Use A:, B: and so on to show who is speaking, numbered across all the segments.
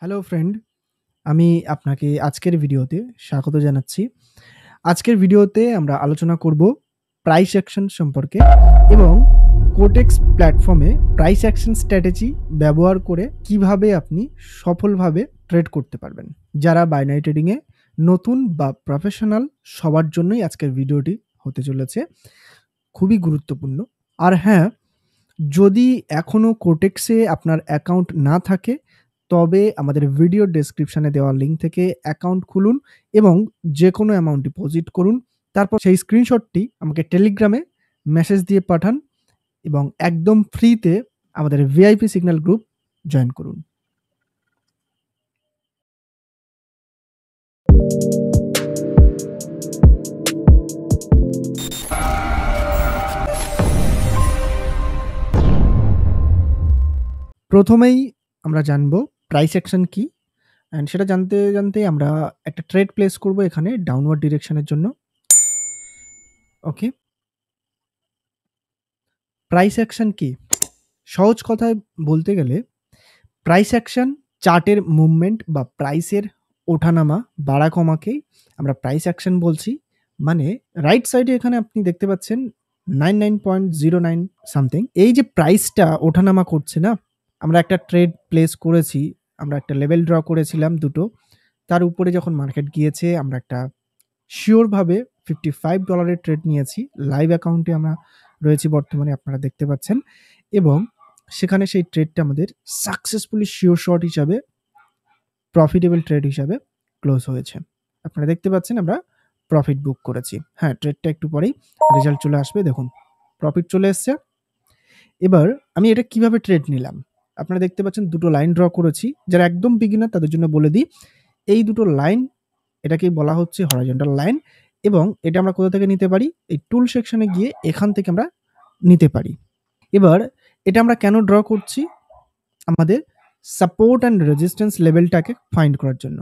A: hello friend আমি আপনাকে আজকের ভিডিওতে স্বাগত জানাচ্ছি আজকের ভিডিওতে আমরা আলোচনা করব প্রাইস অ্যাকশন সম্পর্কে এবং কোটেক্স প্ল্যাটফর্মে প্রাইস অ্যাকশন স্ট্র্যাটেজি ব্যবহার করে কিভাবে আপনি সফলভাবে ট্রেড করতে পারবেন যারা বাইনারি ট্রেডিংয়ে নতুন বা প্রফেশনাল সবার জন্যই আজকের ভিডিওটি হতে চলেছে খুবই গুরুত্বপূর্ণ আর হ্যাঁ যদি এখনও কোটেক্সে আপনার অ্যাকাউন্ট না থাকে তবে আমাদের ভিডিও ডেসক্রিপশানে দেওয়া লিঙ্ক থেকে অ্যাকাউন্ট খুলুন এবং যে কোনো অ্যামাউন্ট ডিপোজিট করুন তারপর সেই স্ক্রিনশটটি আমাকে টেলিগ্রামে মেসেজ দিয়ে পাঠান এবং একদম ফ্রিতে আমাদের ভিআইপি সিগন্যাল গ্রুপ জয়েন করুন প্রথমেই আমরা জানব প্রাইস অ্যাকশন কী অ্যান্ড সেটা জানতে জানতে আমরা একটা ট্রেড প্লেস করব এখানে ডাউনওয়ার্ড ডিরেকশনের জন্য ওকে প্রাইস অ্যাকশন কি সহজ কথায় বলতে গেলে প্রাইস অ্যাকশন চার্টের মুভমেন্ট বা প্রাইসের ওঠানামা বাড়া কমাকেই আমরা প্রাইস অ্যাকশন বলছি মানে রাইট সাইডে এখানে আপনি দেখতে পাচ্ছেন nine nine point zero nine something এই যে প্রাইসটা ওঠানামা করছে না আমরা একটা ট্রেড প্লেস করেছি আমরা একটা লেভেল ড্র করেছিলাম দুটো তার উপরে যখন মার্কেট গিয়েছে আমরা একটা শিওরভাবে ফিফটি ফাইভ ডলারের ট্রেড নিয়েছি লাইভ অ্যাকাউন্টে আমরা রয়েছি বর্তমানে আপনারা দেখতে পাচ্ছেন এবং সেখানে সেই ট্রেডটা আমাদের সাকসেসফুলি শিওর শর্ট হিসাবে প্রফিটেবল ট্রেড হিসাবে ক্লোজ হয়েছে আপনারা দেখতে পাচ্ছেন আমরা প্রফিট বুক করেছি হ্যাঁ ট্রেডটা একটু পরেই রেজাল্ট চলে আসবে দেখুন প্রফিট চলে এসছে এবার আমি এটা কিভাবে ট্রেড নিলাম আপনারা দেখতে পাচ্ছেন দুটো লাইন ড্র করেছি যারা একদম বিগিনার তাদের জন্য বলে দিই এই দুটো লাইন এটাকেই বলা হচ্ছে হরাইজেন্টাল লাইন এবং এটা আমরা কোথা থেকে নিতে পারি এই টুল সেকশনে গিয়ে এখান থেকে আমরা নিতে পারি এবার এটা আমরা কেন ড্র করছি আমাদের সাপোর্ট অ্যান্ড রেজিস্ট্যান্স লেভেলটাকে ফাইন্ড করার জন্য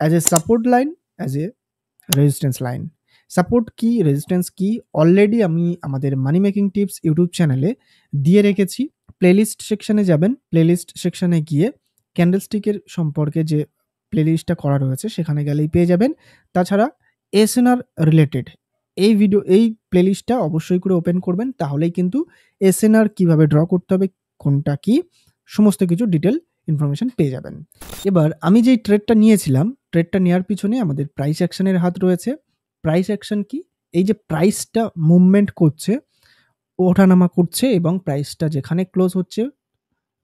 A: as a support line as a resistance line support কি রেজিস্ট্যান্স কি অলরেডি আমি আমাদের মানি মেকিং টিপস ইউটিউব চ্যানেলে দিয়ে রেখেছি প্লেলিস্ট সেকশানে যাবেন প্লেলিস্ট সেকশানে গিয়ে ক্যান্ডেলস্টিকের সম্পর্কে যে প্লেলিস্টটা করা রয়েছে সেখানে গেলেই পেয়ে যাবেন তাছাড়া এসএনআর রিলেটেড এই ভিডিও এই প্লেলিস্টটা অবশ্যই করে ওপেন করবেন তাহলেই কিন্তু এসএনআর কিভাবে ড্র করতে হবে কোনটা কি সমস্ত কিছু ডিটেল ইনফরমেশান পেয়ে যাবেন এবার আমি যেই ট্রেডটা নিয়েছিলাম ট্রেডটা নেওয়ার পিছনে আমাদের প্রাইস অ্যাকশনের হাত রয়েছে প্রাইস অ্যাকশন কি এই যে প্রাইসটা মুভমেন্ট করছে ওঠানামা করছে এবং প্রাইসটা যেখানে ক্লোজ হচ্ছে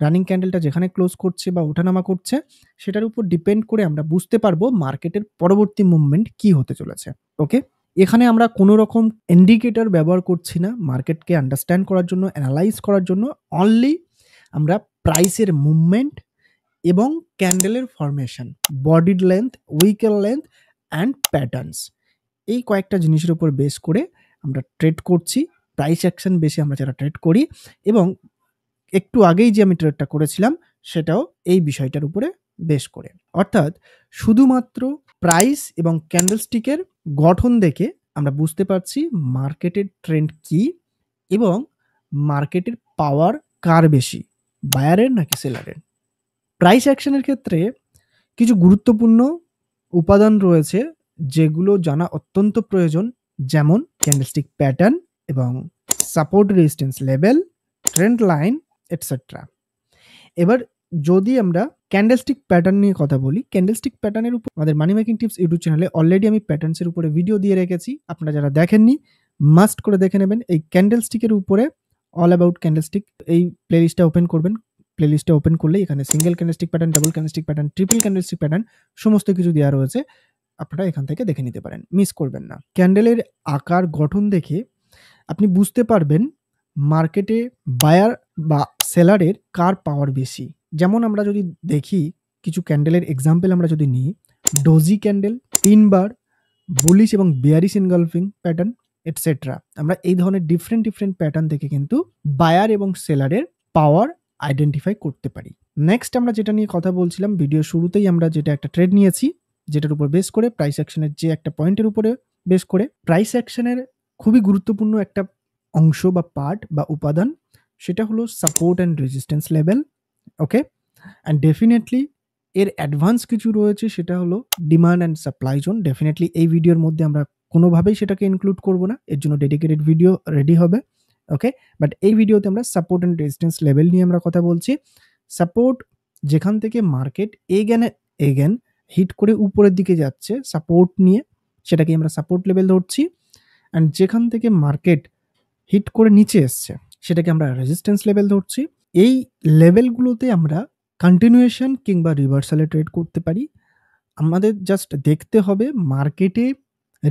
A: রানিং ক্যান্ডেলটা যেখানে ক্লোজ করছে বা ওঠানামা করছে সেটার উপর ডিপেন্ড করে আমরা বুঝতে পারবো মার্কেটের পরবর্তী মুভমেন্ট কি হতে চলেছে ওকে এখানে আমরা কোনো রকম ইন্ডিকেটর ব্যবহার করছি না মার্কেটকে আন্ডারস্ট্যান্ড করার জন্য অ্যানালাইজ করার জন্য অনলি আমরা প্রাইসের মুভমেন্ট এবং ক্যান্ডেলের ফরমেশন বডির লেন্থ উইকের লেন্থ অ্যান্ড প্যাটার্নস এই কয়েকটা জিনিসের উপর বেস করে আমরা ট্রেড করছি প্রাইস অ্যাকশন বেশি আমরা যারা ট্রেড করি এবং একটু আগেই যে আমি ট্রেডটা করেছিলাম সেটাও এই বিষয়টার উপরে বেশ করে অর্থাৎ শুধুমাত্র প্রাইস এবং ক্যান্ডেলস্টিকের গঠন দেখে আমরা বুঝতে পারছি মার্কেটের ট্রেন্ড কি এবং মার্কেটের পাওয়ার কার বেশি বায়ারের নাকি সেলারের প্রাইস অ্যাকশনের ক্ষেত্রে কিছু গুরুত্বপূর্ণ উপাদান রয়েছে যেগুলো জানা অত্যন্ত প্রয়োজন যেমন ক্যান্ডেলস্টিক প্যাটার্ন এবং support resistance level trend line etcetera এবার যদি আমরা ক্যান্ডেলস্টিক প্যাটার্ন নিয়ে কথা বলি ক্যান্ডেলস্টিক প্যাটার্নের উপর আমাদের মানি মেকিং টিপস ইউটিউব চ্যানেলে অলরেডি আমি প্যাটার্নসের উপরে ভিডিও দিয়ে রেখেছি আপনারা যারা দেখেননি মাস্ট করে দেখে নেবেন এই ক্যান্ডেলস্টিকের উপরে অল অ্যাবাউট ক্যান্ডেলস্টিক এই প্লেলিস্টটা ওপেন করবেন প্লেলিস্টটা ওপেন করলে এখানে single candlestick pattern double candlestick pattern triple candlestick pattern সমস্ত কিছু দেওয়া রয়েছে আপনারা এখান থেকে দেখে নিতে পারেন মিস করবেন না ক্যান্ডেলের আকার গঠন দেখে আপনি বুঝতে পারবেন মার্কেটে বায়ার বা সেলারের কার পাওয়ার বেশি যেমন আমরা যদি দেখি কিছু ক্যান্ডেলের এক্সাম্পল আমরা যদি নিই ডোজি ক্যান্ডেল তিনবার বুলিশ এবং বেয়ারিশ ইনগলফিং প্যাটার্ন এটসেট্রা আমরা এই ধরনের ডিফারেন্ট ডিফারেন্ট প্যাটার্ন থেকে কিন্তু বায়ার এবং সেলারের পাওয়ার আইডেন্টিফাই করতে পারি নেক্সট আমরা যেটা নিয়ে কথা বলছিলাম ভিডিও শুরুতেই আমরা যেটা একটা ট্রেড নিয়েছি যেটার উপর বেস করে প্রাইস অ্যাকশনের যে একটা পয়েন্টের উপরে বেস করে প্রাইস অ্যাকশনের খুবই গুরুত্বপূর্ণ একটা অংশ বা পার্ট বা উপাদান সেটা হলো support and resistance level okay and definitely এর অ্যাডভান্স কিছু রয়েছে সেটা হলো demand and supply zone definitely এই ভিডিওর মধ্যে আমরা কোনোভাবেই সেটাকে ইনক্লুড করব না এর জন্য ডেডিকেটেড ভিডিও রেডি হবে ওকে বাট এই ভিডিওতে আমরা সাপোর্ট অ্যান্ড রেজিস্ট্যান্স লেভেল নিয়ে আমরা কথা বলছি সাপোর্ট যেখান থেকে মার্কেট এগেন এগেন হিট করে উপরের দিকে যাচ্ছে সাপোর্ট নিয়ে সেটাকে আমরা সাপোর্ট লেভেল ধরছি অ্যান্ড যেখান থেকে মার্কেট হিট করে নিচে এসছে সেটাকে আমরা রেজিস্ট্যান্স লেভেল ধরছি এই লেভেলগুলোতে আমরা কন্টিনিউয়েশন কিংবা রিভার্সালে ট্রেড করতে পারি আমাদের জাস্ট দেখতে হবে মার্কেটে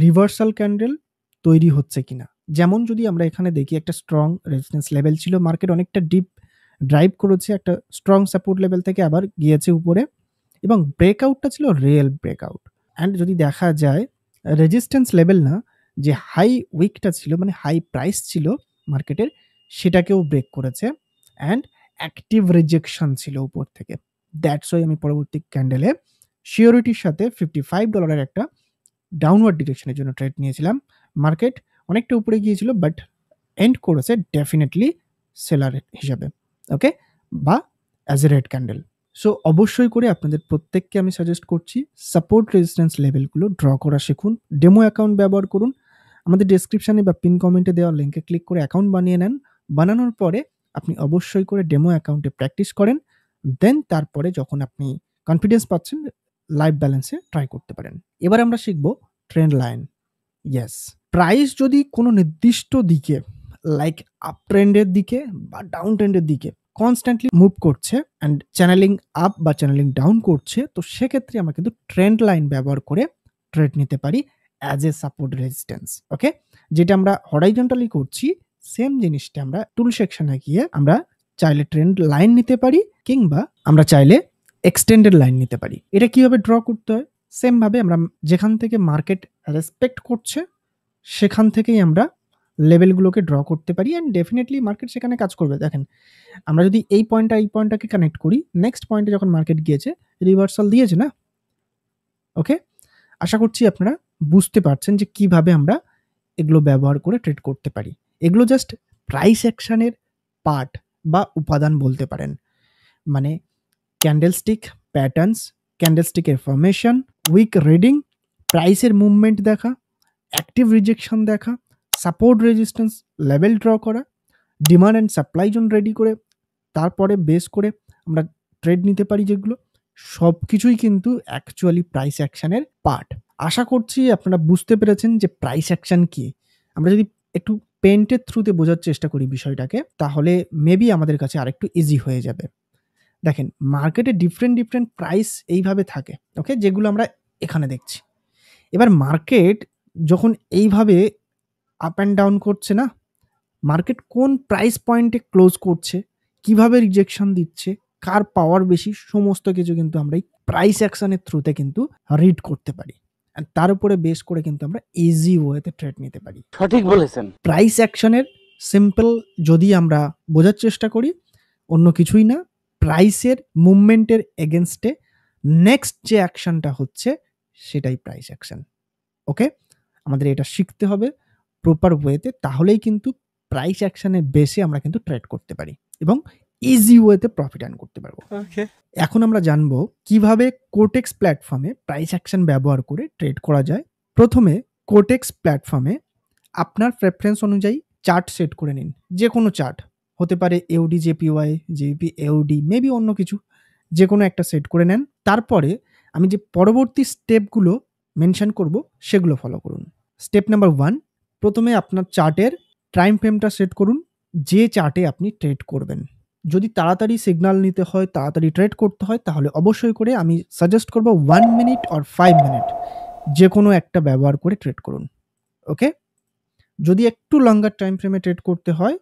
A: রিভার্সাল ক্যান্ডেল তৈরি হচ্ছে কিনা যেমন যদি আমরা এখানে দেখি একটা স্ট্রং রেজিস্ট্যান্স লেভেল ছিল মার্কেট অনেকটা ডিপ ড্রাইভ করেছে একটা স্ট্রং সাপোর্ট লেভেল থেকে আবার গিয়েছে উপরে এবং ব্রেকআউটটা ছিল রিয়েল ব্রেকআউট অ্যান্ড যদি দেখা যায় রেজিস্ট্যান্স লেভেল না যে হাই উইকটা ছিল মানে হাই প্রাইস ছিল মার্কেটের সেটাকেও ব্রেক করেছে অ্যান্ড অ্যাক্টিভ রিজেকশন ছিল উপর থেকে দ্যাটস ওই আমি পরবর্তী ক্যান্ডেলে শিওরিটির সাথে ফিফটি ফাইভ ডলারের একটা ডাউনওয়ার্ড ডিরেকশনের জন্য ট্রেড নিয়েছিলাম মার্কেট অনেকটা উপরে গিয়েছিল বাট এন্ড করেছে ডেফিনেটলি সেলার হিসাবে ওকে বা as a red candle so অবশ্যই করে আপনাদের প্রত্যেককে আমি সাজেস্ট করছি সাপোর্ট রেজিস্ট্যান্স লেভেলগুলো ড্র করা শিখুন ডেমো অ্যাকাউন্ট ব্যবহার করুন আমাদের ডিসক্রিপশানে বা পিন কমেন্টে দেওয়া লিঙ্কে ক্লিক করে অ্যাকাউন্ট বানিয়ে নেন বানানোর পরে আপনি অবশ্যই করে ডেমো অ্যাকাউন্টে প্র্যাকটিস করেন দেন তারপরে যখন আপনি কনফিডেন্স পাচ্ছেন লাইভ ব্যালেন্সে ট্রাই করতে পারেন এবার আমরা শিখব ট্রেন্ড লাইন ইয়েস প্রাইস যদি কোনো নির্দিষ্ট দিকে লাইক আপ ট্রেন্ডের দিকে বা ডাউন ট্রেন্ডের দিকে কনস্ট্যান্টলি মুভ করছে অ্যান্ড চ্যানেলিং আপ বা চ্যানেলিং ডাউন করছে তো সেক্ষেত্রে আমরা কিন্তু ট্রেন্ড লাইন ব্যবহার করে ট্রেড নিতে পারি as a support resistance okay যেটা আমরা হরাইজন্টালি করছি সেম জিনিসটা আমরা টুল সেকশনে গিয়ে আমরা চাইলে ট্রেন্ড লাইন নিতে পারি কিংবা আমরা চাইলে এক্সটেন্ডেড লাইন নিতে পারি এটা কিভাবে ড্র করতে হয় সেমভাবে আমরা যেখান থেকে মার্কেট রেসপেক্ট করছে সেখান থেকেই আমরা লেভেলগুলোকে ড্র করতে পারি অ্যান্ড ডেফিনেটলি মার্কেট সেখানে কাজ করবে দেখেন আমরা যদি এই পয়েন্টটা এই পয়েন্টটাকে কানেক্ট করি নেক্সট পয়েন্টে যখন মার্কেট গিয়েছে রিভার্সাল দিয়েছে না ওকে আশা করছি আপনারা বুঝতে পারছেন যে কিভাবে আমরা এগুলো ব্যবহার করে ট্রেড করতে পারি এগুলো জাস্ট প্রাইস অ্যাকশানের পার্ট বা উপাদান বলতে পারেন মানে ক্যান্ডেলস্টিক প্যাটার্নস ক্যান্ডেলস্টিকের ফর্মেশন উইক রিডিং প্রাইসের মুভমেন্ট দেখা অ্যাক্টিভ রিজেকশন দেখা সাপোর্ট রেজিস্ট্যান্স লেভেল ড্র করা demand and supply zone ready করে তারপরে বেস করে আমরা ট্রেড নিতে পারি যেগুলো সব কিছুই কিন্তু অ্যাকচুয়ালি প্রাইস অ্যাকশানের পার্ট আশা করছি আপনারা বুঝতে পেরেছেন যে প্রাইস অ্যাকশন কি আমরা যদি একটু পেন্টের থ্রুতে বোঝার চেষ্টা করি বিষয়টাকে তাহলে মেবি আমাদের কাছে আরেকটু ইজি হয়ে যাবে দেখেন মার্কেটে ডিফারেন্ট ডিফারেন্ট প্রাইস এইভাবে থাকে ওকে যেগুলো আমরা এখানে দেখছি এবার মার্কেট যখন এইভাবে আপ অ্যান্ড ডাউন করছে না মার্কেট কোন প্রাইস পয়েন্টে ক্লোজ করছে কিভাবে রিজেকশন দিচ্ছে কার পাওয়ার বেশি সমস্ত কিছু কিন্তু আমরা এই প্রাইস অ্যাকশনের থ্রুতে কিন্তু রিড করতে পারি তার উপরে বেস করে কিন্তু আমরা ইজি ওয়েতে ট্রেড নিতে পারি সঠিক বলেছেন প্রাইস অ্যাকশনের সিম্পল যদি আমরা বোঝার চেষ্টা করি অন্য কিছুই না প্রাইসের মুভমেন্টের এগেনস্টে নেক্সট যে অ্যাকশনটা হচ্ছে সেটাই প্রাইস অ্যাকশন ওকে আমাদের এটা শিখতে হবে প্রপার ওয়েতে তাহলেই কিন্তু প্রাইস অ্যাকশনের বেসে আমরা কিন্তু ট্রেড করতে পারি এবং ইজি ওয়েতে প্রফিট আর্ন করতে পারবো এখন আমরা জানবো কিভাবে কোটেক্স প্ল্যাটফর্মে প্রাইস অ্যাকশন ব্যবহার করে ট্রেড করা যায় প্রথমে কোটেক্স প্ল্যাটফর্মে আপনার প্রেফারেন্স অনুযায়ী চার্ট সেট করে নিন যে কোনো চার্ট হতে পারে AUD JPY JP AUD maybe অন্য কিছু যে কোনো একটা সেট করে নেন তারপরে আমি যে পরবর্তী স্টেপগুলো মেনশন করব সেগুলো ফলো করুন স্টেপ নাম্বার ওয়ান প্রথমে আপনার চার্টের টাইম ফ্রেমটা সেট করুন যে চার্টে আপনি ট্রেড করবেন যদি তাড়াতাড়ি সিগনাল নিতে হয় তাড়াতাড়ি ট্রেড করতে হয় তাহলে অবশ্যই করে আমি সাজেস্ট করব one minute or five minute যে কোনো একটা ব্যবহার করে ট্রেড করুন ওকে যদি একটু লঙ্গার টাইম ফ্রেমে ট্রেড করতে হয়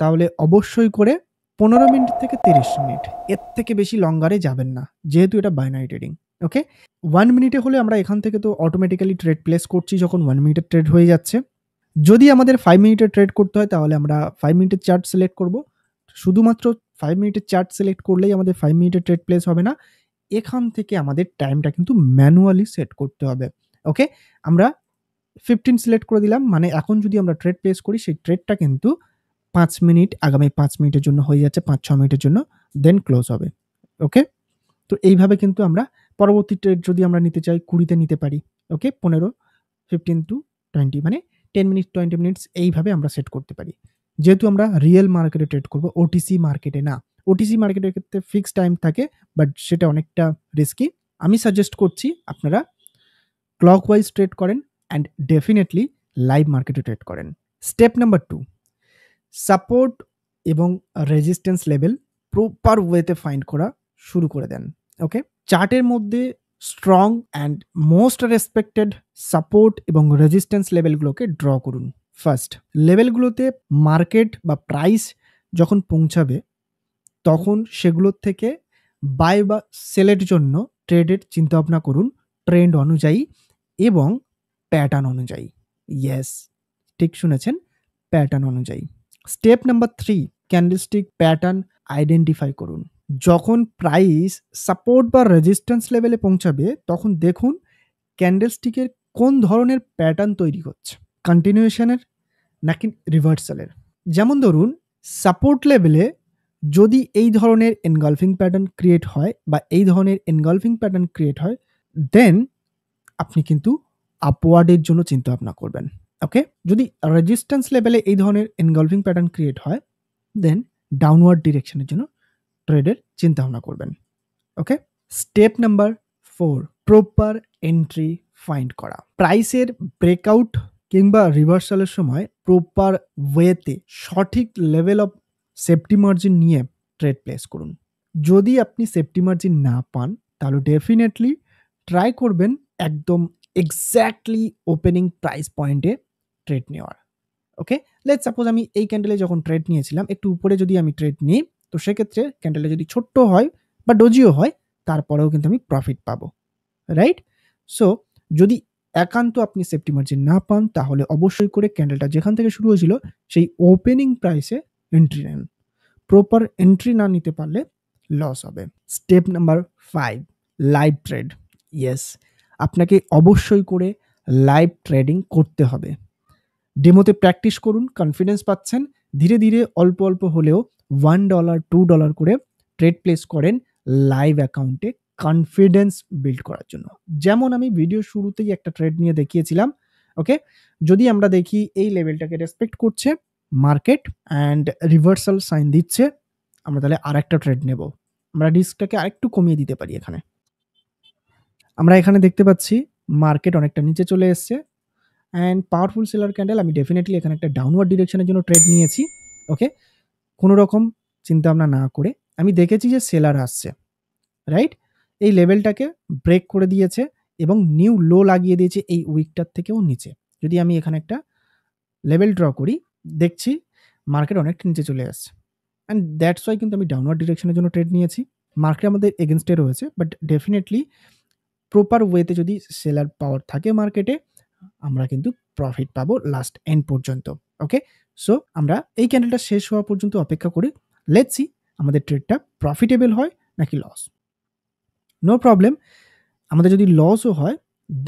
A: তাহলে অবশ্যই করে পনেরো মিনিট থেকে তিরিশ মিনিট এর থেকে বেশি লঙ্গারে যাবেন না যেহেতু এটা বাইনারি ট্রেডিং ওকে ওয়ান মিনিটে হলে আমরা এখান থেকে তো অটোমেটিক্যালি ট্রেড প্লেস করছি যখন ওয়ান মিনিটের ট্রেড হয়ে যাচ্ছে যদি আমাদের ফাইভ মিনিটে ট্রেড করতে হয় তাহলে আমরা ফাইভ মিনিটের চার্ট সিলেক্ট করব শুধুমাত্র ফাইভ মিনিটের চার্ট সিলেক্ট করলেই আমাদের ফাইভ মিনিটের ট্রেড প্লেস হবে না এখান থেকে আমাদের টাইমটা কিন্তু ম্যানুয়ালি সেট করতে হবে ওকে আমরা ফিফটিন সিলেক্ট করে দিলাম মানে এখন যদি আমরা ট্রেড প্লেস করি সেই ট্রেডটা কিন্তু পাঁচ মিনিট আগামী পাঁচ মিনিটের জন্য হয়ে যাচ্ছে পাঁচ ছ মিনিটের জন্য দেন ক্লোজ হবে ওকে তো এইভাবে কিন্তু আমরা পরবর্তী ট্রেড যদি আমরা নিতে চাই কুড়িতে নিতে পারি ওকে পনেরো ফিফটিন টু টোয়েন্টি মানে টেন মিনিট টোয়েন্টি মিনিটস এইভাবে আমরা সেট করতে পারি যেহেতু আমরা রিয়েল মার্কেটে ট্রেড করবো ওটিসি মার্কেটে না ওটিসি মার্কেটের ক্ষেত্রে ফিক্সড টাইম থাকে বাট সেটা অনেকটা রিস্কি আমি সাজেস্ট করছি আপনারা ক্লক ওয়াইজ ট্রেড করেন অ্যান্ড ডেফিনেটলি লাইভ মার্কেটে ট্রেড করেন স্টেপ নাম্বার টু সাপোর্ট এবং রেজিস্ট্যান্স লেভেল প্রপার ওয়েতে ফাইন্ড করা শুরু করে দেন ওকে চার্টের মধ্যে strong and most respected support এবং রেজিস্ট্যান্স লেভেলগুলোকে ড্র করুন ফার্স্ট লেভেলগুলোতে মার্কেট বা প্রাইস যখন পৌঁছাবে তখন সেগুলোর থেকে বাই বা সেলের জন্য ট্রেডের চিন্তাভাবনা করুন ট্রেন্ড অনুযায়ী এবং প্যাটার্ন অনুযায়ী ইয়েস ঠিক শুনেছেন প্যাটার্ন অনুযায়ী step number three candlestick pattern identify করুন যখন প্রাইস সাপোর্ট বা রেজিস্ট্যান্স লেভেলে পৌঁছাবে তখন দেখুন ক্যান্ডেলস্টিকের কোন ধরনের প্যাটার্ন তৈরি হচ্ছে কন্টিনিউয়েশনের নাকি রিভার্সালের যেমন ধরুন সাপোর্ট লেভেলে যদি এই ধরনের এনগলফিং প্যাটার্ন ক্রিয়েট হয় বা এই ধরনের এনগলফিং প্যাটার্ন ক্রিয়েট হয় দেন আপনি কিন্তু আপওয়ার্ডের জন্য চিন্তা ভাবনা করবেন ওকে যদি রেজিস্ট্যান্স লেভেলে এই ধরনের এনগলফিং প্যাটার্ন ক্রিয়েট হয় দেন ডাউনওয়ার্ড ডিরেকশনের জন্য ট্রেডের চিন্তা ভাবনা করবেন okay step number four proper entry find করা প্রাইসের ব্রেকআউট কিংবা রিভার্সালের সময় প্রপার ওয়েতে সঠিক লেভেল অফ সেফটি মার্জিন নিয়ে ট্রেড প্লেস করুন যদি আপনি সেফটি মার্জিন না পান তাহলে ডেফিনেটলি ট্রাই করবেন একদম এক্স্যাক্টলি ওপেনিং প্রাইস পয়েন্টে ট্রেড নেওয়ার ওকে লেট সাপোজ আমি এই ক্যান্ডেলে যখন ট্রেড নিয়েছিলাম একটু উপরে যদি আমি ট্রেড নিই তো সেক্ষেত্রে ক্যান্ডেলে যদি ছোট্ট হয় বা ডোজিও হয় তারপরেও কিন্তু আমি প্রফিট পাবো রাইট সো যদি একান্ত আপনি সেফটি মার্জিন না পান তাহলে অবশ্যই করে ক্যান্ডেলটা যেখান থেকে শুরু হয়েছিল সেই ওপেনিং প্রাইসে এন্ট্রি নেন প্রপার এন্ট্রি না নিতে পারলে লস হবে step number five live trade yes আপনাকে অবশ্যই করে লাইভ ট্রেডিং করতে হবে ডেমোতে প্র্যাকটিস করুন কনফিডেন্স পাচ্ছেন ধীরে ধীরে অল্প অল্প হলেও ওয়ান ডলার টু ডলার করে ট্রেড প্লেস করেন লাইভ অ্যাকাউন্টে কনফিডেন্স বিল্ড করার জন্য যেমন আমি ভিডিও শুরুতেই একটা ট্রেড নিয়ে দেখিয়েছিলাম ওকে যদি আমরা দেখি এই লেভেলটাকে রেসপেক্ট করছে মার্কেট অ্যান্ড রিভার্সাল সাইন দিচ্ছে আমরা তাহলে আর একটা ট্রেড নেব আমরা রিস্কটাকে আরেকটু কমিয়ে দিতে পারি এখানে আমরা এখানে দেখতে পাচ্ছি মার্কেট অনেকটা নিচে চলে এসছে অ্যান্ড পাওয়ারফুল সেলার ক্যান্ডেল আমি ডেফিনেটলি এখানে একটা ডাউনওয়ার্ড ডিরেকশনের জন্য ট্রেড নিয়েছি ওকে কোনো রকম চিন্তা ভাবনা না করে আমি দেখেছি যে সেলার আসছে রাইট এই লেভেলটাকে ব্রেক করে দিয়েছে এবং নিউ লো লাগিয়ে দিয়েছে এই উইকটার থেকেও নিচে যদি আমি এখানে একটা লেভেল ড্র করি দেখছি মার্কেট অনেকটা নিচে চলে আসছে অ্যান্ড দ্যাটস ওয়াই কিন্তু আমি ডাউনওয়ার্ড ডিরেকশনের জন্য ট্রেড নিয়েছি মার্কেট আমাদের এগেনস্টে রয়েছে বাট ডেফিনেটলি প্রপার ওয়েতে যদি সেলার পাওয়ার থাকে মার্কেটে আমরা কিন্তু প্রফিট পাবো লাস্ট এন্ড পর্যন্ত ওকে সো আমরা এই ক্যান্ডেলটা শেষ হওয়া পর্যন্ত অপেক্ষা করি লেটসি আমাদের ট্রেডটা প্রফিটেবল হয় নাকি লস নো প্রবলেম আমাদের যদি লসও হয়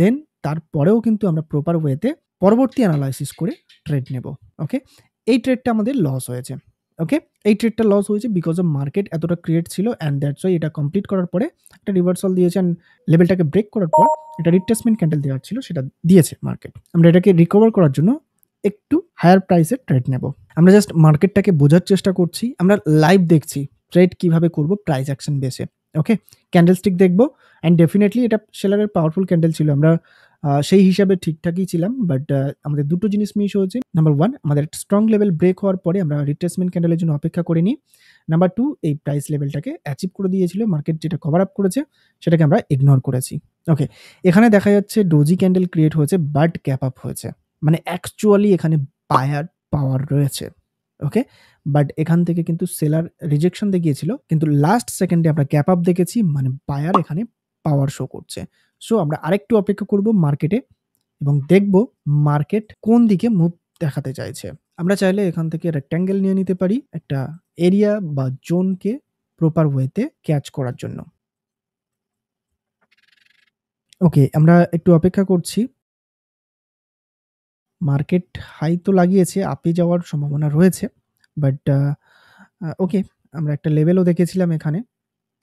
A: দেন তারপরেও কিন্তু আমরা প্রপার ওয়েতে পরবর্তী অ্যানালাইসিস করে ট্রেড নেব ওকে এই ট্রেডটা আমাদের লস হয়েছে ওকে এই ট্রেডটা লস হয়েছে বিকজ অফ মার্কেট এতটা ক্রিয়েট ছিল অ্যান্ড দ্যাটস ওই এটা কমপ্লিট করার পরে একটা রিভার্সাল দিয়েছে অ্যান্ড লেভেলটাকে ব্রেক করার পর এটা রিপ্লেসমেন্ট ক্যান্ডেল দেওয়ার ছিল সেটা দিয়েছে মার্কেট আমরা এটাকে রিকভার করার জন্য একটু হায়ার প্রাইসে ট্রেড নেব আমরা জাস্ট মার্কেটটাকে বোঝার চেষ্টা করছি আমরা লাইভ দেখছি ট্রেড কিভাবে করব প্রাইস অ্যাকশন বেসে ওকে ক্যান্ডেলস্টিক দেখবো অ্যান্ড ডেফিনেটলি এটা সেলারের পাওয়ারফুল ক্যান্ডেল ছিল আমরা সেই হিসাবে ঠিকঠাকই ছিলাম বাট আমাদের দুটো জিনিস মিস হয়েছে নাম্বার ওয়ান আমাদের স্ট্রং লেভেল ব্রেক হওয়ার পরে আমরা রিপ্লেসমেন্ট ক্যান্ডেলের জন্য অপেক্ষা করে নিই নাম্বার টু এই প্রাইস লেভেলটাকে অ্যাচিভ করে দিয়েছিল মার্কেট যেটা কভার আপ করেছে সেটাকে আমরা ইগনোর করেছি ওকে এখানে দেখা যাচ্ছে ডোজি ক্যান্ডেল ক্রিয়েট হয়েছে বাট ক্যাপ আপ হয়েছে মানে অ্যাকচুয়ালি এখানে বায়ার পাওয়ার রয়েছে ওকে বাট এখান থেকে কিন্তু সেলার রিজেকশন দেখিয়েছিল কিন্তু লাস্ট সেকেন্ডে আমরা ক্যাপ আপ দেখেছি মানে বায়ার এখানে পাওয়ার শো করছে সো আমরা আরেকটু অপেক্ষা করব মার্কেটে এবং দেখব মার্কেট কোন দিকে মুভ দেখাতে চাইছে আমরা চাইলে এখান থেকে রেক্ট্যাঙ্গেল নিয়ে নিতে পারি একটা এরিয়া বা জোনকে প্রপার ওয়েতে ক্যাচ করার জন্য ওকে আমরা একটু অপেক্ষা করছি মার্কেট হাই তো লাগিয়েছে আপে যাওয়ার সম্ভাবনা রয়েছে বাট ওকে আমরা একটা লেভেলও দেখেছিলাম এখানে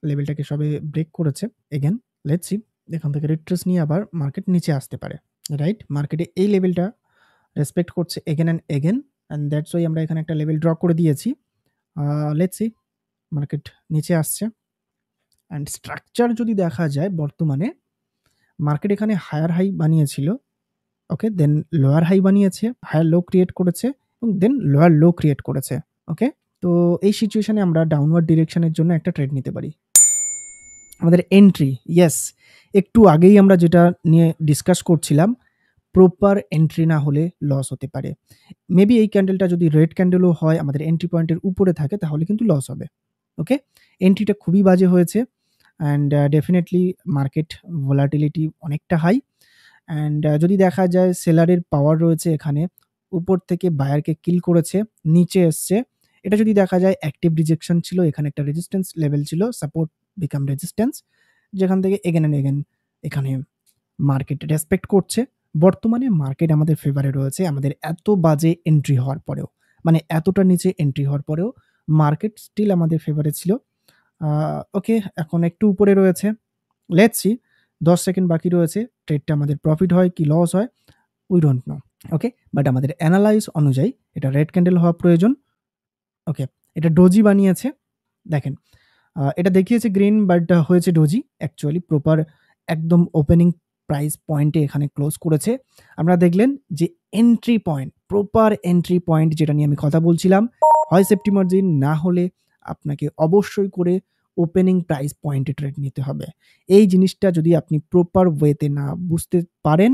A: লেভেলটাকে সবে ব্রেক করেছে এগেন লেটসি এখান থেকে রিট্রেস নিয়ে আবার মার্কেট নিচে আসতে পারে রাইট মার্কেটে এই লেভেলটা রেসপেক্ট করছে again and again and that's ওই আমরা এখানে একটা লেভেল ড্র করে দিয়েছি লেটসি মার্কেট নিচে আসছে অ্যান্ড স্ট্রাকচার যদি দেখা যায় বর্তমানে মার্কেট এখানে হায়ার হাই বানিয়েছিল ওকে দেন লোয়ার হাই বানিয়েছে হায়ার লো ক্রিয়েট করেছে এবং দেন লোয়ার লো ক্রিয়েট করেছে ওকে তো এই সিচুয়েশানে আমরা ডাউনওয়ার্ড ডিরেকশনের জন্য একটা ট্রেড নিতে পারি আমাদের এন্ট্রি ইয়েস একটু আগেই আমরা যেটা নিয়ে ডিসকাস করছিলাম প্রপার এন্ট্রি না হলে লস হতে পারে মেবি এই ক্যান্ডেলটা যদি রেড ক্যান্ডেলও হয় আমাদের এন্ট্রি পয়েন্টের উপরে থাকে তাহলে কিন্তু লস হবে ওকে এন্ট্রিটা খুবই বাজে হয়েছে অ্যান্ড ডেফিনেটলি মার্কেট ভোলাটিলিটি অনেকটা হাই অ্যান্ড uh, যদি দেখা যায় সেলারের পাওয়ার রয়েছে এখানে উপর থেকে বায়ারকে কিল করেছে নিচে এসছে এটা যদি দেখা যায় অ্যাক্টিভ রিজেকশন ছিল এখানে একটা রেজিস্ট্যান্স লেভেল ছিল সাপোর্ট বিকাম রেজিস্ট্যান্স যেখান থেকে এগেন অ্যান্ড এগেন এখানে মার্কেট রেসপেক্ট করছে বর্তমানে মার্কেট আমাদের ফেভারে রয়েছে আমাদের এত বাজে এন্ট্রি হওয়ার পরেও মানে এতটা নিচে এন্ট্রি হওয়ার পরেও মার্কেট স্টিল আমাদের ফেভারে ছিল ওকে এখন একটু উপরে রয়েছে লেটসি দশ সেকেন্ড বাকি রয়েছে ট্রেডটা আমাদের প্রফিট হয় কি লস হয় we don't know okay but আমাদের অ্যানালাইস অনুযায়ী এটা রেড ক্যান্ডেল হওয়া প্রয়োজন ওকে এটা ডোজি বানিয়েছে দেখেন এটা দেখিয়েছে গ্রিন বাট হয়েছে ডোজি অ্যাকচুয়ালি প্রপার একদম ওপেনিং প্রাইস পয়েন্টে এখানে ক্লোজ করেছে আমরা দেখলেন যে entry point proper entry point যেটা নিয়ে আমি কথা বলছিলাম হয় সেফটি মার্জিন না হলে আপনাকে অবশ্যই করে ওপেনিং প্রাইস পয়েন্টে ট্রেড নিতে হবে এই জিনিসটা যদি আপনি প্রপার ওয়েতে না বুঝতে পারেন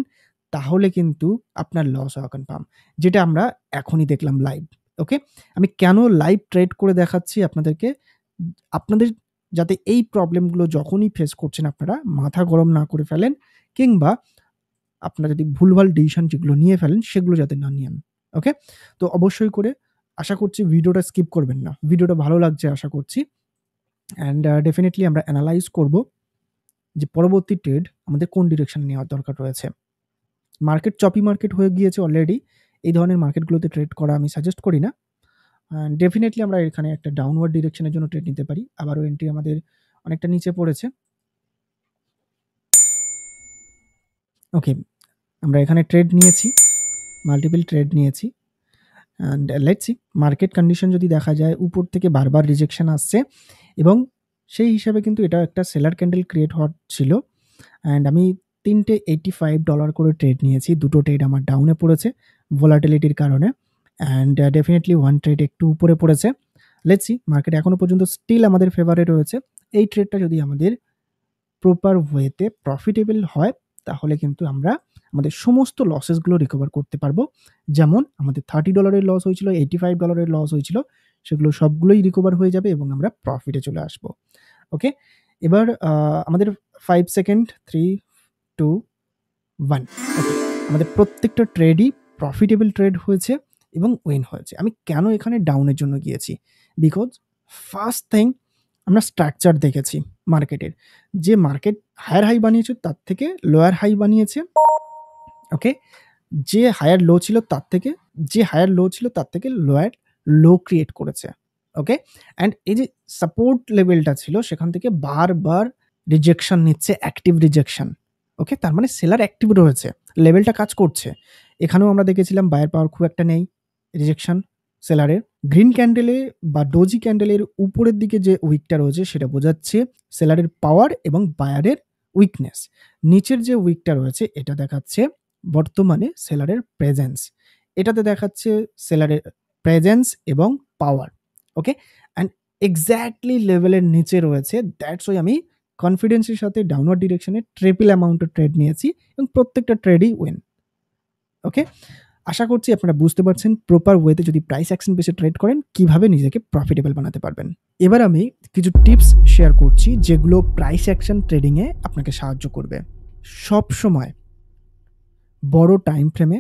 A: তাহলে কিন্তু আপনার লস হওয়া কনফার্ম যেটা আমরা এখনই দেখলাম লাইভ ওকে আমি কেন লাইভ ট্রেড করে দেখাচ্ছি আপনাদেরকে আপনাদের যাতে এই প্রবলেমগুলো যখনই ফেস করছেন আপনারা মাথা গরম না করে ফেলেন কিংবা আপনারা যদি ভুলভাল ডিসিশন যেগুলো নিয়ে ফেলেন সেগুলো যাতে না নিয়ে ওকে তো অবশ্যই করে আশা করছি ভিডিওটা স্কিপ করবেন না ভিডিওটা ভালো লাগছে আশা করছি অ্যান্ড ডেফিনেটলি uh, আমরা অ্যানালাইজ করব যে পরবর্তী ট্রেড আমাদের কোন ডিরেকশানে নেওয়ার দরকার রয়েছে মার্কেট চপি মার্কেট হয়ে গিয়েছে অলরেডি এই ধরনের মার্কেটগুলোতে ট্রেড করা আমি সাজেস্ট করি না ডেফিনেটলি আমরা এখানে একটা ডাউনওয়ার্ড ডিরেকশনের জন্য ট্রেড নিতে পারি আবারও এন্ট্রি আমাদের অনেকটা নিচে পড়েছে ওকে আমরা এখানে ট্রেড নিয়েছি মাল্টিপল ট্রেড নিয়েছি অ্যান্ড লেটসি মার্কেট কন্ডিশন যদি দেখা যায় উপর থেকে বারবার রিজেকশন আসছে এবং সেই হিসাবে কিন্তু এটা একটা সেলার ক্যান্ডেল ক্রিয়েট হওয়ার ছিল অ্যান্ড আমি তিনটে এইটি ফাইভ ডলার করে ট্রেড নিয়েছি দুটো ট্রেড আমার ডাউনে পড়েছে ভোলাটিলিটির কারণে অ্যান্ড ডেফিনেটলি ওয়ান ট্রেড একটু উপরে পড়েছে লেটসি মার্কেট এখনও পর্যন্ত স্টিল আমাদের ফেভারেট রয়েছে এই ট্রেডটা যদি আমাদের প্রপার ওয়েতে প্রফিটেবল হয় তাহলে কিন্তু আমরা আমাদের সমস্ত লসেসগুলো রিকভার করতে পারবো যেমন আমাদের থার্টি ডলারের লস হয়েছিল এইটি ফাইভ ডলারের লস হয়েছিল সেগুলো সবগুলোই রিকভার হয়ে যাবে এবং আমরা প্রফিটে চলে আসব ওকে এবার আমাদের five second three two one okay আমাদের প্রত্যেকটা ট্রেডই প্রফিটেবল ট্রেড হয়েছে এবং উইন হয়েছে আমি কেন এখানে ডাউনের জন্য গিয়েছি বিকজ ফার্স্ট থিং আমরা স্ট্রাকচার দেখেছি মার্কেটের যে মার্কেট হায়ার হাই বানিয়েছে তার থেকে লোয়ার হাই বানিয়েছে ওকে যে হায়ার লো ছিল তার থেকে যে হায়ার লো ছিল তার থেকে লোয়ার লো ক্রিয়েট করেছে ওকে অ্যান্ড এই যে সাপোর্ট লেভেলটা ছিল সেখান থেকে বারবার রিজেকশন নিচ্ছে অ্যাক্টিভ রিজেকশন ওকে তার মানে সেলার অ্যাক্টিভ রয়েছে লেভেলটা কাজ করছে এখানেও আমরা দেখেছিলাম বায়ার পাওয়ার খুব একটা নেই রিজেকশন সেলারের গ্রিন ক্যান্ডেলে বা ডোজি ক্যান্ডেলের উপরের দিকে যে উইকটা রয়েছে সেটা বোঝাচ্ছে সেলারের পাওয়ার এবং বায়ারের উইকনেস নিচের যে উইকটা রয়েছে এটা দেখাচ্ছে বর্তমানে সেলারের প্রেজেন্স এটাতে দেখাচ্ছে সেলারের প্রেজেন্স এবং পাওয়ার ওকে অ্যান্ড এক্স্যাক্টলি লেভেলের নিচে রয়েছে দ্যাটস ওই আমি কনফিডেন্সের সাথে ডাউনওয়ার্ড ডিরেকশনে ট্রিপল অ্যামাউন্টের ট্রেড নিয়েছি এবং প্রত্যেকটা ট্রেডই উইন ওকে আশা করছি আপনারা বুঝতে পারছেন প্রপার ওয়েতে যদি প্রাইস অ্যাকশন বেশি ট্রেড করেন কিভাবে নিজেকে প্রফিটেবল বানাতে পারবেন এবার আমি কিছু টিপস শেয়ার করছি যেগুলো প্রাইস অ্যাকশন ট্রেডিংয়ে আপনাকে সাহায্য করবে সব সময় বড় টাইম ফ্রেমে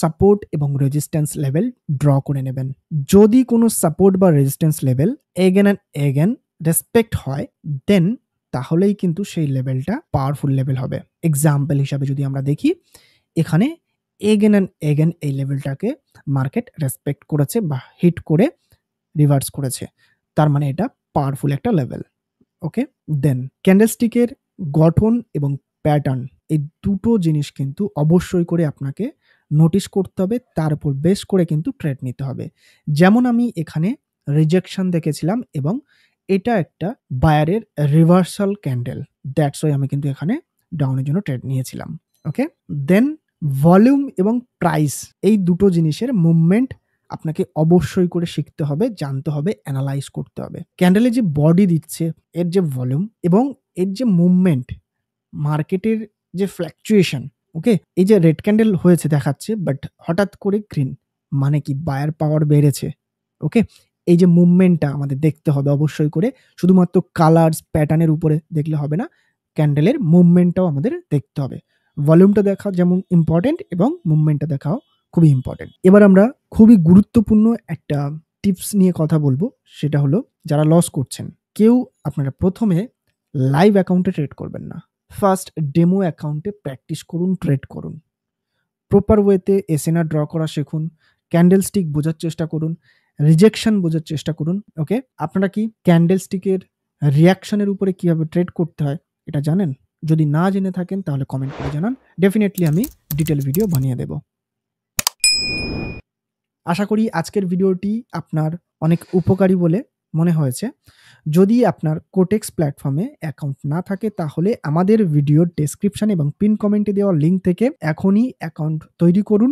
A: সাপোর্ট এবং রেজিস্ট্যান্স লেভেল ড্র করে নেবেন যদি কোনো সাপোর্ট বা resistance level again and again respect হয় দেন তাহলেই কিন্তু সেই লেভেলটা পাওয়ারফুল লেভেল হবে এক্সাম্পল হিসাবে যদি আমরা দেখি এখানে এগেন অ্যান্ড এগেন এই লেভেলটাকে মার্কেট রেসপেক্ট করেছে বা হিট করে রিভার্স করেছে তার মানে এটা পাওয়ারফুল একটা লেভেল ওকে দেন ক্যান্ডেলস্টিকের গঠন এবং প্যাটার্ন এই দুটো জিনিস কিন্তু অবশ্যই করে আপনাকে নোটিশ করতে হবে তার উপর বেস করে কিন্তু ট্রেড নিতে হবে যেমন আমি এখানে রিজেকশন দেখেছিলাম এবং এটা একটা বায়ারের রিভার্সাল ক্যান্ডেল দ্যাটস ওয়াই আমি কিন্তু এখানে ডাউনের জন্য ট্রেড নিয়েছিলাম ওকে দেন ভলিউম এবং প্রাইস এই দুটো জিনিসের মুভমেন্ট আপনাকে অবশ্যই করে শিখতে হবে জানতে হবে অ্যানালাইজ করতে হবে ক্যান্ডেলে যে বডি দিচ্ছে এর যে ভলিউম এবং এর যে মুভমেন্ট মার্কেটের যে ফ্ল্যাকচুয়েশন ওকে এই যে রেড ক্যান্ডেল হয়েছে দেখাচ্ছে বাট হঠাৎ করে গ্রিন মানে কি বায়ার পাওয়ার বেড়েছে ওকে এই যে মুভমেন্টটা আমাদের দেখতে হবে অবশ্যই করে শুধুমাত্র কালার্স প্যাটার্নের উপরে দেখলে হবে না ক্যান্ডেলের মুভমেন্টটাও আমাদের দেখতে হবে ভলিউমটা দেখা যেমন ইম্পর্টেন্ট এবং মুভমেন্টটা দেখাও খুবই ইম্পর্টেন্ট এবার আমরা খুবই গুরুত্বপূর্ণ একটা টিপস নিয়ে কথা বলবো সেটা হলো যারা লস করছেন কেউ আপনারা প্রথমে লাইভ অ্যাকাউন্টে ট্রেড করবেন না ফার্স্ট ডেমো অ্যাকাউন্টে প্র্যাকটিস করুন ট্রেড করুন প্রপার ওয়েতে এসএনআর ড্র করা শিখুন ক্যান্ডেল স্টিক বোঝার চেষ্টা করুন রিজেকশন বোঝার চেষ্টা করুন ওকে আপনারা কি ক্যান্ডেল স্টিকের রিয়াকশনের উপরে কীভাবে ট্রেড করতে হয় এটা জানেন যদি না জেনে থাকেন তাহলে কমেন্ট করে জানান ডেফিনেটলি আমি ডিটেল ভিডিও বানিয়ে দেব আশা করি আজকের ভিডিওটি আপনার অনেক উপকারী বলে মনে হয়েছে যদি আপনার কোটেক্স প্ল্যাটফর্মে অ্যাকাউন্ট না থাকে তাহলে আমাদের ভিডিওর ডেসক্রিপশান এবং পিন কমেন্টে দেওয়া লিঙ্ক থেকে এখনই অ্যাকাউন্ট তৈরি করুন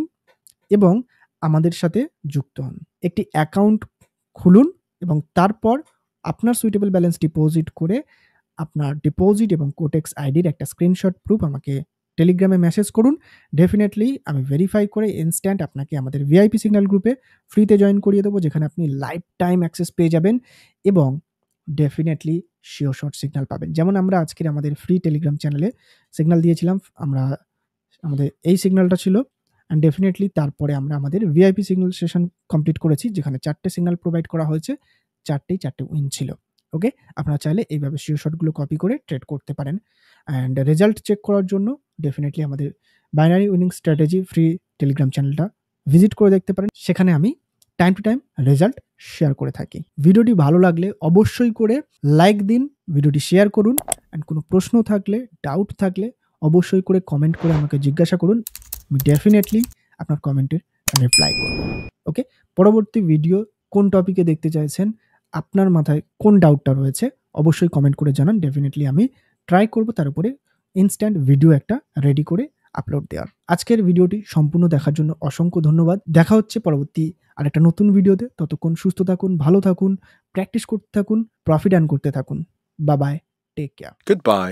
A: এবং আমাদের সাথে যুক্ত হন একটি অ্যাকাউন্ট খুলুন এবং তারপর আপনার সুইটেবল ব্যালেন্স ডিপোজিট করে আপনার ডিপোজিট এবং কোটেক্স আইডির একটা স্ক্রিনশট প্রুফ আমাকে টেলিগ্রামে মেসেজ করুন ডেফিনেটলি আমি ভেরিফাই করে ইনস্ট্যান্ট আপনাকে আমাদের ভিআইপি সিগন্যাল গ্রুপে ফ্রিতে জয়েন করিয়ে দেবো যেখানে আপনি লাইফ টাইম অ্যাক্সেস পেয়ে যাবেন এবং ডেফিনেটলি শিও শর্ট সিগন্যাল পাবেন যেমন আমরা আজকের আমাদের ফ্রি টেলিগ্রাম চ্যানেলে সিগন্যাল দিয়েছিলাম আমরা আমাদের এই সিগন্যালটা ছিল অ্যান্ড ডেফিনেটলি তারপরে আমরা আমাদের ভিআইপি সিগন্যাল সেশন কমপ্লিট করেছি যেখানে চারটে সিগন্যাল প্রোভাইড করা হয়েছে চারটেই চারটে উইন ছিল ওকে আপনারা চাইলে এইভাবে শিও শটগুলো কপি করে ট্রেড করতে পারেন অ্যান্ড রেজাল্ট চেক করার জন্য ডেফিনেটলি আমাদের binary winning strategy free Telegram চ্যানেলটা ভিজিট করে দেখতে পারেন সেখানে আমি time to time result share করে থাকি ভিডিওটি ভালো লাগলে অবশ্যই করে লাইক দিন ভিডিওটি শেয়ার করুন অ্যান্ড কোনো প্রশ্ন থাকলে ডাউট থাকলে অবশ্যই করে কমেন্ট করে আমাকে জিজ্ঞাসা করুন আমি ডেফিনেটলি আপনার কমেন্টের রিপ্লাই করব ওকে পরবর্তী ভিডিও কোন টপিকে দেখতে চাইছেন আপনার মাথায় কোন ডাউটটা রয়েছে অবশ্যই কমেন্ট করে জানান ডেফিনেটলি আমি ট্রাই করব তার উপরে ইনস্ট্যান্ট ভিডিও একটা রেডি করে আপলোড দেওয়ার আজকের ভিডিওটি সম্পূর্ণ দেখার জন্য অসংখ্য ধন্যবাদ দেখা হচ্ছে পরবর্তী আর একটা নতুন ভিডিওতে ততক্ষণ সুস্থ থাকুন ভালো থাকুন প্র্যাকটিস করতে থাকুন প্রফিট আর্ন করতে থাকুন বাবায় টেক কেয়ার গুড বাই